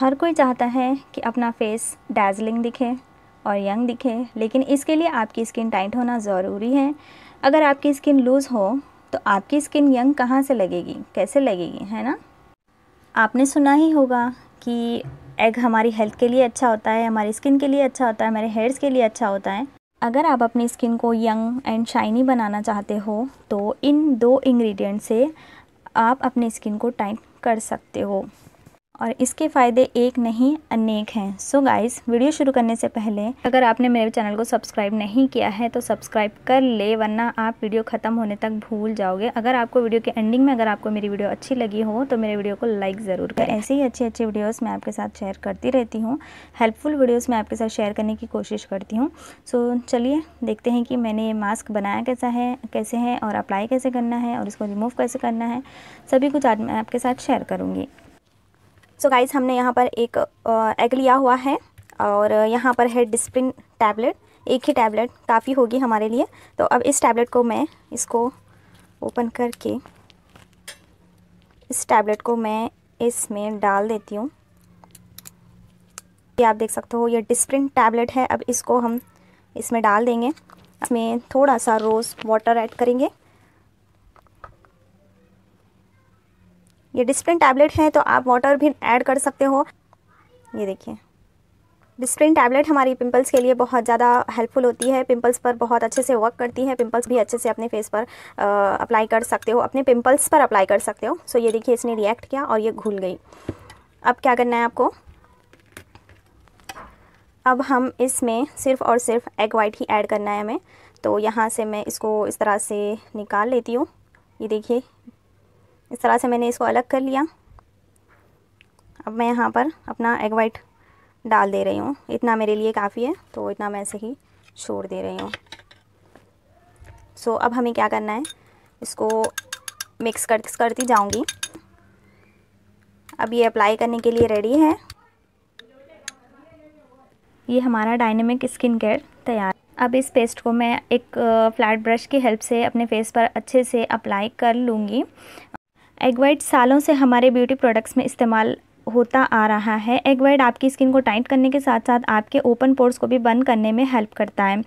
हर कोई चाहता है कि अपना फेस डार्जिलिंग दिखे और यंग दिखे लेकिन इसके लिए आपकी स्किन टाइट होना ज़रूरी है अगर आपकी स्किन लूज़ हो तो आपकी स्किन यंग कहाँ से लगेगी कैसे लगेगी है ना आपने सुना ही होगा कि एग हमारी हेल्थ के लिए अच्छा होता है हमारी स्किन के लिए अच्छा होता है हमारे हेयर्स के लिए अच्छा होता है अगर आप अपनी स्किन को यंग एंड शाइनी बनाना चाहते हो तो इन दो इंग्रेडिएंट से आप अपनी स्किन को टाइट कर सकते हो और इसके फ़ायदे एक नहीं अनेक हैं सो so गाइस वीडियो शुरू करने से पहले अगर आपने मेरे चैनल को सब्सक्राइब नहीं किया है तो सब्सक्राइब कर ले वरना आप वीडियो ख़त्म होने तक भूल जाओगे अगर आपको वीडियो के एंडिंग में अगर आपको मेरी वीडियो अच्छी लगी हो तो मेरे वीडियो को लाइक ज़रूर करें ऐसे ही अच्छे अच्छे वीडियोज़ मैं आपके साथ शेयर करती रहती हूँ हेल्पफुल वीडियोज़ मैं आपके साथ शेयर करने की कोशिश करती हूँ सो so, चलिए देखते हैं कि मैंने ये मास्क बनाया कैसा है कैसे है और अप्लाई कैसे करना है और इसको रिमूव कैसे करना है सभी कुछ आज मैं आपके साथ शेयर करूँगी सो so गाइज़ हमने यहाँ पर एक एग लिया हुआ है और यहाँ पर है डिस्प्रिन टैबलेट एक ही टैबलेट काफ़ी होगी हमारे लिए तो अब इस टैबलेट को मैं इसको ओपन करके इस टैबलेट को मैं इसमें डाल देती हूँ ये आप देख सकते हो ये डिस्प्रिन टैबलेट है अब इसको हम इसमें डाल देंगे इसमें थोड़ा सा रोज़ वाटर ऐड करेंगे ये डिस्प्रिन टैबलेट है तो आप वाटर भी ऐड कर सकते हो ये देखिए डिस्प्रिन टैबलेट हमारी पिंपल्स के लिए बहुत ज़्यादा हेल्पफुल होती है पिंपल्स पर बहुत अच्छे से वर्क करती है पिंपल्स भी अच्छे से अपने फेस पर अप्लाई कर सकते हो अपने पिंपल्स पर अप्लाई कर सकते हो सो ये देखिए इसने रिएक्ट किया और ये घुल गई अब क्या करना है आपको अब हम इसमें सिर्फ और सिर्फ एग वाइट ही ऐड करना है हमें तो यहाँ से मैं इसको इस तरह से निकाल लेती हूँ ये देखिए इस तरह से मैंने इसको अलग कर लिया अब मैं यहाँ पर अपना एग वाइट डाल दे रही हूँ इतना मेरे लिए काफ़ी है तो इतना मैं ऐसे ही छोड़ दे रही हूँ सो अब हमें क्या करना है इसको मिक्स कर करती जाऊँगी अब ये अप्लाई करने के लिए रेडी है ये हमारा डायनेमिक स्किन केयर तैयार अब इस पेस्ट को मैं एक फ्लैट ब्रश की हेल्प से अपने फेस पर अच्छे से अप्लाई कर लूँगी एग वाइट सालों से हमारे ब्यूटी प्रोडक्ट्स में इस्तेमाल होता आ रहा है एग वाइट आपकी स्किन को टाइट करने के साथ साथ आपके ओपन पोर्स को भी बंद करने में हेल्प करता है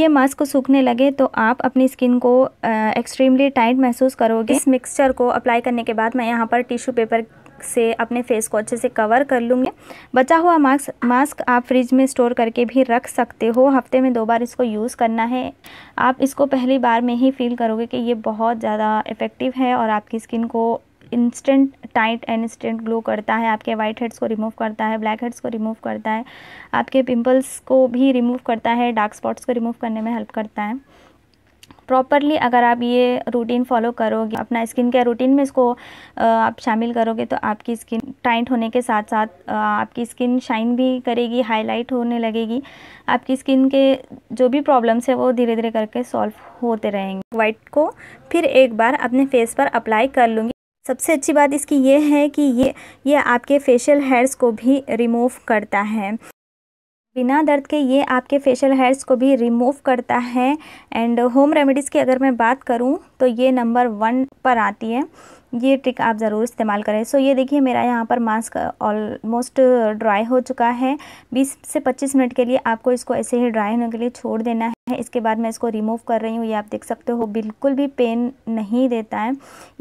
ये मास्क सूखने लगे तो आप अपनी स्किन को एक्सट्रीमली टाइट महसूस करोगे इस मिक्सचर को अप्लाई करने के बाद मैं यहाँ पर टिश्यू पेपर से अपने फेस को अच्छे से कवर कर लूँगी बचा हुआ मास्क मास्क आप फ्रिज में स्टोर करके भी रख सकते हो हफ्ते में दो बार इसको यूज़ करना है आप इसको पहली बार में ही फील करोगे कि ये बहुत ज़्यादा इफ़ेक्टिव है और आपकी स्किन को instant tight and instant glow करता है आपके वाइट हेड्स को रिमूव करता है ब्लैक हेड्स को रिमूव करता है आपके पिंपल्स को भी रिमूव करता है डार्क स्पॉट्स को रिमूव करने में हेल्प करता है प्रॉपरली अगर आप ये रूटीन फॉलो करोगे अपना स्किन केयर रूटीन में इसको आप शामिल करोगे तो आपकी स्किन टाइट होने के साथ साथ आपकी स्किन शाइन भी करेगी हाईलाइट होने लगेगी आपकी स्किन के जो भी प्रॉब्लम्स है वो धीरे धीरे करके सॉल्व होते रहेंगे वाइट को फिर एक बार अपने फेस पर अप्लाई कर लूँगी सबसे अच्छी बात इसकी ये है कि ये ये आपके फेशियल हेयर्स को भी रिमूव करता है बिना दर्द के ये आपके फेशियल हेयर्स को भी रिमूव करता है एंड होम रेमेडीज़ की अगर मैं बात करूँ तो ये नंबर वन पर आती है ये ट्रिक आप ज़रूर इस्तेमाल करें सो ये देखिए मेरा यहाँ पर मास्क ऑलमोस्ट ड्राई हो चुका है 20 से 25 मिनट के लिए आपको इसको ऐसे ही ड्राई होने के लिए छोड़ देना है इसके बाद मैं इसको रिमूव कर रही हूँ ये आप देख सकते हो बिल्कुल भी पेन नहीं देता है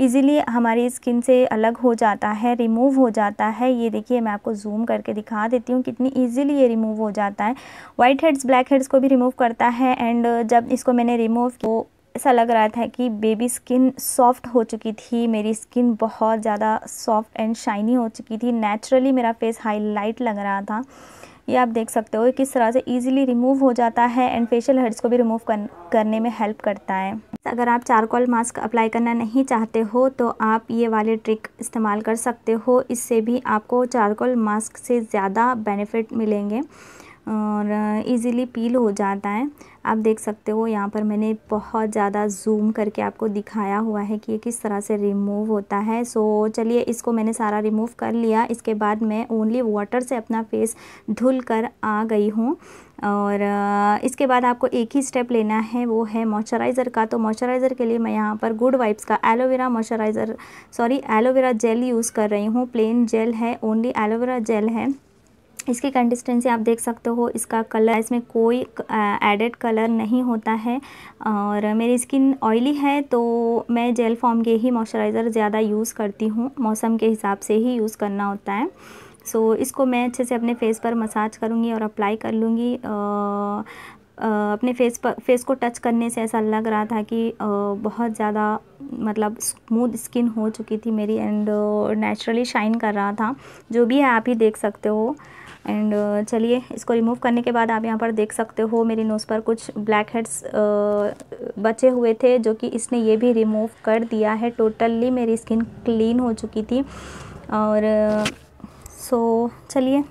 इजीली हमारी स्किन से अलग हो जाता है रिमूव हो जाता है ये देखिए मैं आपको जूम करके दिखा देती हूँ कितनी ईजिली ये रिमूव हो जाता है वाइट हेड्स ब्लैक हेड्स को भी रिमूव करता है एंड जब इसको मैंने रिमूव तो ऐसा लग रहा था कि बेबी स्किन सॉफ्ट हो चुकी थी मेरी स्किन बहुत ज़्यादा सॉफ्ट एंड शाइनी हो चुकी थी नेचुरली मेरा फेस हाईलाइट लग रहा था ये आप देख सकते हो किस तरह से इजीली रिमूव हो जाता है एंड फेशियल हेड्स को भी रिमूव कर, करने में हेल्प करता है अगर आप चारकोल मास्क अप्लाई करना नहीं चाहते हो तो आप ये वाले ट्रिक इस्तेमाल कर सकते हो इससे भी आपको चारकोल मास्क से ज़्यादा बेनिफिट मिलेंगे और इजीली पील हो जाता है आप देख सकते हो यहाँ पर मैंने बहुत ज़्यादा जूम करके आपको दिखाया हुआ है कि ये किस तरह से रिमूव होता है सो चलिए इसको मैंने सारा रिमूव कर लिया इसके बाद मैं ओनली वाटर से अपना फेस धुल कर आ गई हूँ और इसके बाद आपको एक ही स्टेप लेना है वो है मॉइस्चराइज़र का तो मॉइस्चराइज़र के लिए मैं यहाँ पर गुड वाइप्स का aloe vera moisturizer sorry aloe vera gel use कर रही हूँ प्लेन जेल है ओनली एलोवेरा जेल है इसकी कंसिस्टेंसी आप देख सकते हो इसका कलर इसमें कोई एडेड कलर नहीं होता है और मेरी स्किन ऑयली है तो मैं जेल फॉर्म के ही मॉइस्चराइज़र ज़्यादा यूज़ करती हूँ मौसम के हिसाब से ही यूज़ करना होता है सो so, इसको मैं अच्छे से अपने फेस पर मसाज करूँगी और अप्लाई कर लूँगी अपने फेस पर फेस को टच करने से ऐसा लग रहा था कि बहुत ज़्यादा मतलब स्मूथ स्किन हो चुकी थी मेरी एंड नेचुरली शाइन कर रहा था जो भी है आप ही देख सकते हो एंड uh, चलिए इसको रिमूव करने के बाद आप यहाँ पर देख सकते हो मेरी नोज़ पर कुछ ब्लैक हेड्स uh, बचे हुए थे जो कि इसने ये भी रिमूव कर दिया है टोटली मेरी स्किन क्लीन हो चुकी थी और सो uh, चलिए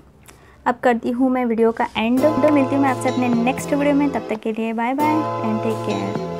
अब करती हूँ मैं वीडियो का एंड मिलती हूँ मैं आपसे अपने नेक्स्ट वीडियो में तब तक के लिए bye bye and take care